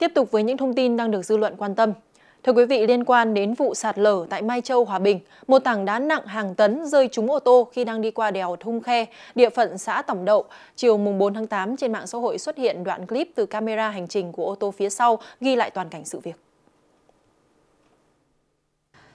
Tiếp tục với những thông tin đang được dư luận quan tâm. Thưa quý vị, liên quan đến vụ sạt lở tại Mai Châu, Hòa Bình, một tảng đá nặng hàng tấn rơi trúng ô tô khi đang đi qua đèo Thung Khe, địa phận xã Tổng Đậu. Chiều mùng 4 tháng 8 trên mạng xã hội xuất hiện đoạn clip từ camera hành trình của ô tô phía sau ghi lại toàn cảnh sự việc.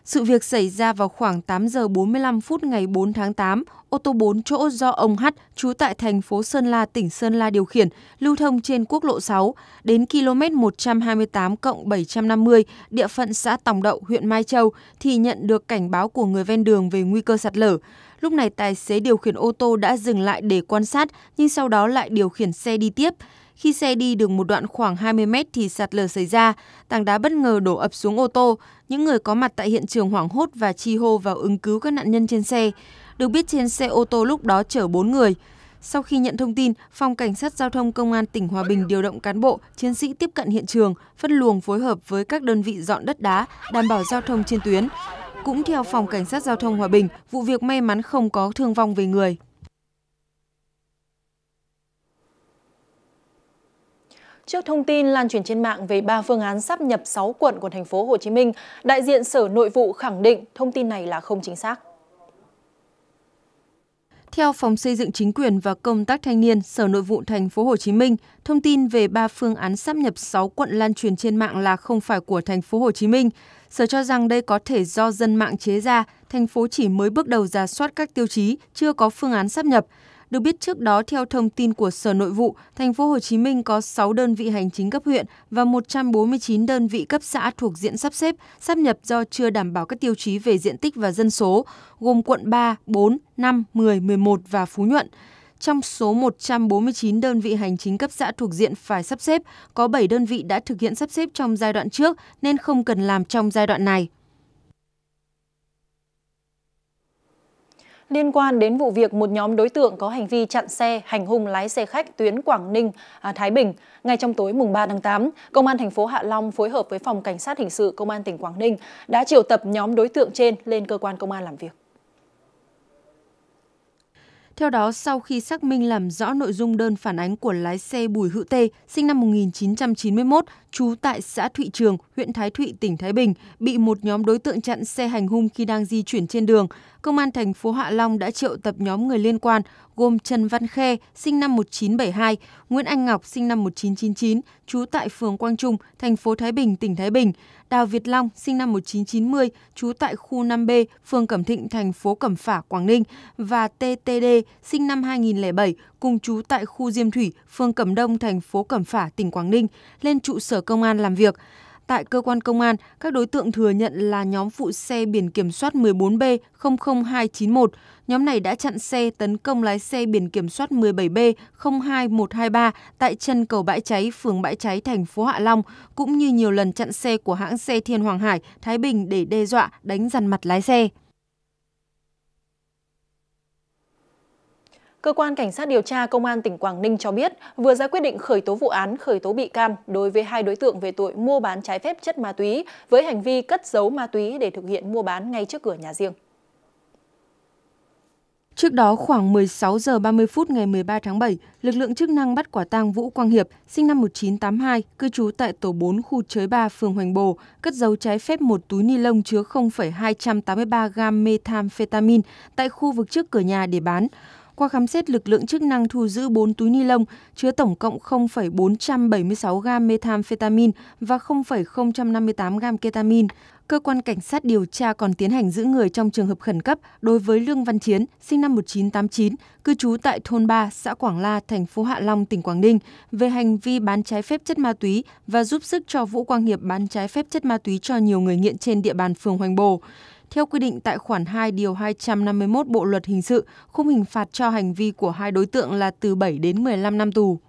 Sự việc xảy ra vào khoảng 8 giờ 45 phút ngày 4 tháng 8, ô tô 4 chỗ do ông H, trú tại thành phố Sơn La, tỉnh Sơn La điều khiển, lưu thông trên quốc lộ 6, đến km 128 cộng 750, địa phận xã Tòng Đậu, huyện Mai Châu, thì nhận được cảnh báo của người ven đường về nguy cơ sạt lở. Lúc này tài xế điều khiển ô tô đã dừng lại để quan sát, nhưng sau đó lại điều khiển xe đi tiếp. Khi xe đi được một đoạn khoảng 20 mét thì sạt lở xảy ra, tảng đá bất ngờ đổ ập xuống ô tô. Những người có mặt tại hiện trường hoảng hốt và chi hô vào ứng cứu các nạn nhân trên xe. Được biết trên xe ô tô lúc đó chở 4 người. Sau khi nhận thông tin, Phòng Cảnh sát Giao thông Công an tỉnh Hòa Bình điều động cán bộ, chiến sĩ tiếp cận hiện trường, phân luồng phối hợp với các đơn vị dọn đất đá, đảm bảo giao thông trên tuyến. Cũng theo Phòng Cảnh sát Giao thông Hòa Bình, vụ việc may mắn không có thương vong về người. Trước thông tin lan truyền trên mạng về ba phương án sắp nhập 6 quận của thành phố Hồ Chí Minh, đại diện Sở Nội vụ khẳng định thông tin này là không chính xác. Theo Phòng Xây dựng Chính quyền và Công tác Thanh niên, Sở Nội vụ Thành phố Hồ Chí Minh, thông tin về ba phương án sắp nhập 6 quận lan truyền trên mạng là không phải của Thành phố Hồ Chí Minh. Sở cho rằng đây có thể do dân mạng chế ra, thành phố chỉ mới bước đầu ra soát các tiêu chí, chưa có phương án sắp nhập. Được biết trước đó theo thông tin của Sở Nội vụ, thành phố Hồ Chí Minh có 6 đơn vị hành chính cấp huyện và 149 đơn vị cấp xã thuộc diện sắp xếp, sắp nhập do chưa đảm bảo các tiêu chí về diện tích và dân số, gồm quận 3, 4, 5, 10, 11 và Phú Nhuận. Trong số 149 đơn vị hành chính cấp xã thuộc diện phải sắp xếp, có 7 đơn vị đã thực hiện sắp xếp trong giai đoạn trước nên không cần làm trong giai đoạn này. Liên quan đến vụ việc một nhóm đối tượng có hành vi chặn xe, hành hung lái xe khách tuyến Quảng Ninh, à, Thái Bình, ngay trong tối mùng 3 tháng 8, Công an thành phố Hạ Long phối hợp với Phòng Cảnh sát Hình sự Công an tỉnh Quảng Ninh đã triệu tập nhóm đối tượng trên lên cơ quan công an làm việc. Theo đó, sau khi xác minh làm rõ nội dung đơn phản ánh của lái xe Bùi Hữu Tê, sinh năm 1991, trú tại xã Thụy Trường, huyện Thái Thụy, tỉnh Thái Bình, bị một nhóm đối tượng chặn xe hành hung khi đang di chuyển trên đường. Công an thành phố Hạ Long đã triệu tập nhóm người liên quan gồm Trần Văn Khe, sinh năm 1972, Nguyễn Anh Ngọc, sinh năm 1999, trú tại phường Quang Trung, thành phố Thái Bình, tỉnh Thái Bình, Đào Việt Long, sinh năm 1990, trú tại khu 5B, phường Cẩm Thịnh, thành phố Cẩm Phả, Quảng Ninh và TTD, sinh năm 2007, cùng chú tại khu Diêm Thủy, phường Cẩm Đông, thành phố Cẩm Phả, tỉnh Quảng Ninh, lên trụ sở công an làm việc. Tại cơ quan công an, các đối tượng thừa nhận là nhóm phụ xe biển kiểm soát 14B00291. Nhóm này đã chặn xe tấn công lái xe biển kiểm soát 17B02123 tại chân cầu Bãi Cháy, phường Bãi Cháy, thành phố Hạ Long, cũng như nhiều lần chặn xe của hãng xe Thiên Hoàng Hải, Thái Bình để đe dọa đánh dằn mặt lái xe. Cơ quan Cảnh sát điều tra Công an tỉnh Quảng Ninh cho biết vừa ra quyết định khởi tố vụ án, khởi tố bị can đối với hai đối tượng về tội mua bán trái phép chất ma túy với hành vi cất giấu ma túy để thực hiện mua bán ngay trước cửa nhà riêng. Trước đó khoảng 16 giờ 30 phút ngày 13 tháng 7, lực lượng chức năng bắt quả tang Vũ Quang Hiệp, sinh năm 1982, cư trú tại tổ 4 khu chới 3 phường Hoành Bồ, cất giấu trái phép một túi ni lông chứa 0,283 gam methamphetamine tại khu vực trước cửa nhà để bán. Qua khám xét, lực lượng chức năng thu giữ 4 túi ni lông chứa tổng cộng 0,476 gam methamphetamine và 0,058 gam ketamine. Cơ quan cảnh sát điều tra còn tiến hành giữ người trong trường hợp khẩn cấp đối với Lương Văn Chiến, sinh năm 1989, cư trú tại thôn 3, xã Quảng La, thành phố Hạ Long, tỉnh Quảng Ninh, về hành vi bán trái phép chất ma túy và giúp sức cho Vũ Quang Hiệp bán trái phép chất ma túy cho nhiều người nghiện trên địa bàn phường Hoành Bồ. Theo quy định tại khoản 2 điều 251 Bộ luật hình sự, khung hình phạt cho hành vi của hai đối tượng là từ 7 đến 15 năm tù.